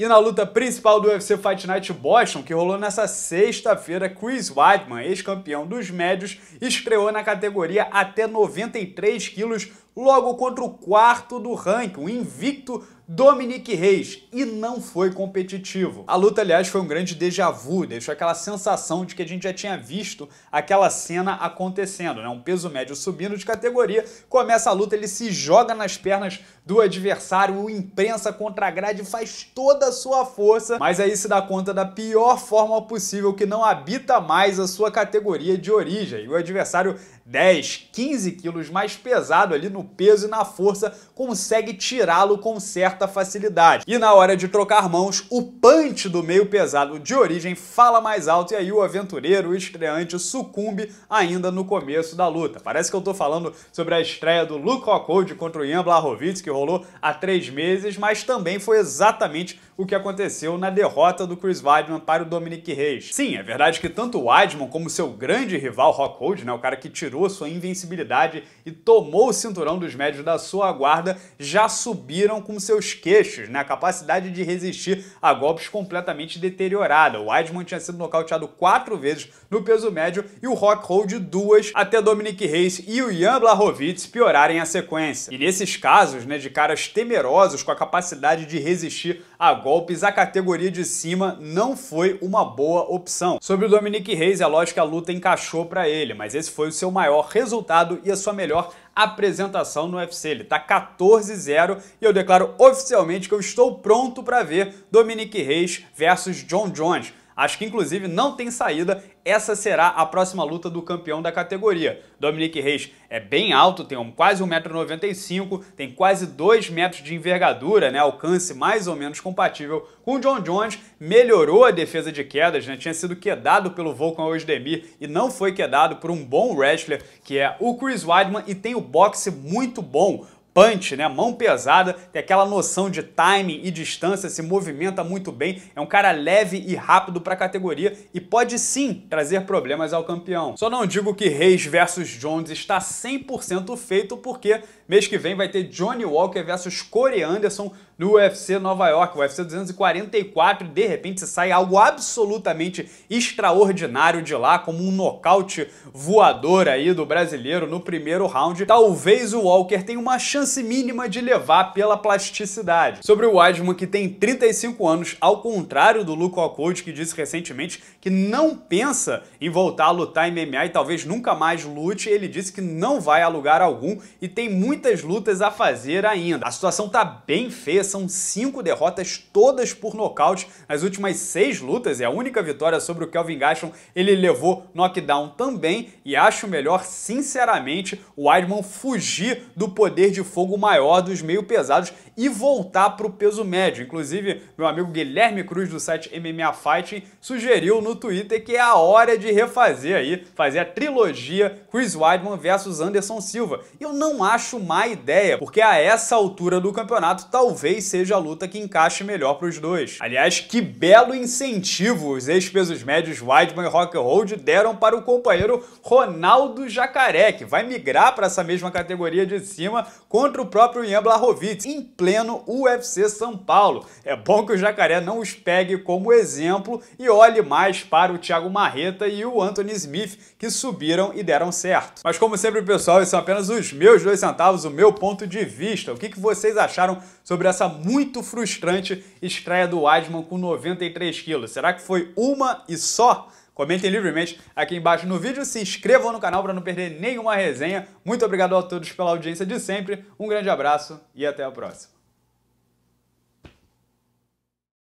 E na luta principal do UFC Fight Night Boston, que rolou nessa sexta-feira, Chris Weidman, ex-campeão dos médios, estreou na categoria até 93 quilos logo contra o quarto do ranking, o invicto Dominique Reis e não foi competitivo. A luta, aliás, foi um grande déjà vu, deixou aquela sensação de que a gente já tinha visto aquela cena acontecendo, né? Um peso médio subindo de categoria, começa a luta, ele se joga nas pernas do adversário, o imprensa contra a grade faz toda a sua força, mas aí se dá conta da pior forma possível que não habita mais a sua categoria de origem. E o adversário 10, 15 quilos mais pesado ali no peso e na força consegue tirá-lo com certo certa facilidade. E na hora de trocar mãos, o punch do meio pesado de origem fala mais alto e aí o aventureiro, o estreante, sucumbe ainda no começo da luta. Parece que eu tô falando sobre a estreia do Luke Rockhold contra o Ian Blachowicz, que rolou há três meses, mas também foi exatamente o que aconteceu na derrota do Chris Weidman para o Dominic Reis. Sim, é verdade que tanto o Weidman como seu grande rival Rockhold, né, o cara que tirou sua invencibilidade e tomou o cinturão dos médios da sua guarda, já subiram com seus queixos, né, a capacidade de resistir a golpes completamente deteriorada. O Weidman tinha sido nocauteado quatro vezes no peso médio e o Rockhold duas, até Dominic Reis e o Jan Blachowicz piorarem a sequência. E nesses casos, né, de caras temerosos com a capacidade de resistir a golpes, a categoria de cima não foi uma boa opção. Sobre o Dominique Reis, é lógico que a luta encaixou para ele, mas esse foi o seu maior resultado e a sua melhor apresentação no UFC. Ele tá 14-0 e eu declaro oficialmente que eu estou pronto para ver Dominique Reis versus John Jones. Acho que inclusive não tem saída, essa será a próxima luta do campeão da categoria. Dominic Reis é bem alto, tem um, quase 1,95m, tem quase 2 metros de envergadura, né? alcance mais ou menos compatível com o John Jones, melhorou a defesa de quedas, né? tinha sido quedado pelo Volkan Ozdemir e não foi quedado por um bom wrestler, que é o Chris Weidman, e tem o boxe muito bom punch, né? Mão pesada, tem aquela noção de timing e distância, se movimenta muito bem, é um cara leve e rápido para a categoria e pode sim trazer problemas ao campeão. Só não digo que Reis versus Jones está 100% feito porque Mês que vem vai ter Johnny Walker versus Corey Anderson no UFC Nova York, UFC 244. De repente sai algo absolutamente extraordinário de lá, como um nocaute voador aí do brasileiro no primeiro round. Talvez o Walker tenha uma chance mínima de levar pela plasticidade. Sobre o Weidman, que tem 35 anos, ao contrário do Luke Rockhold, que disse recentemente que não pensa em voltar a lutar MMA e talvez nunca mais lute, ele disse que não vai a lugar algum e tem muito muitas lutas a fazer ainda. A situação tá bem feia, são cinco derrotas todas por nocaute. Nas últimas seis lutas, e é a única vitória sobre o Kelvin Gaston, ele levou knockdown também. E acho melhor, sinceramente, o Weidman fugir do poder de fogo maior dos meio pesados e voltar para o peso médio. Inclusive, meu amigo Guilherme Cruz do site MMA Fighting sugeriu no Twitter que é a hora de refazer aí, fazer a trilogia Chris Weidman versus Anderson Silva. Eu não acho má ideia, porque a essa altura do campeonato talvez seja a luta que encaixe melhor para os dois. Aliás, que belo incentivo os ex-pesos médios Weidman e Rockhold deram para o companheiro Ronaldo Jacaré, que vai migrar para essa mesma categoria de cima contra o próprio Ian Blachowicz, em pleno UFC São Paulo. É bom que o Jacaré não os pegue como exemplo e olhe mais para o Thiago Marreta e o Anthony Smith, que subiram e deram certo. Mas como sempre, pessoal, esses são apenas os meus dois centavos o meu ponto de vista. O que, que vocês acharam sobre essa muito frustrante estreia do Weidman com 93 quilos? Será que foi uma e só? Comentem livremente aqui embaixo no vídeo, se inscrevam no canal para não perder nenhuma resenha. Muito obrigado a todos pela audiência de sempre, um grande abraço e até a próxima.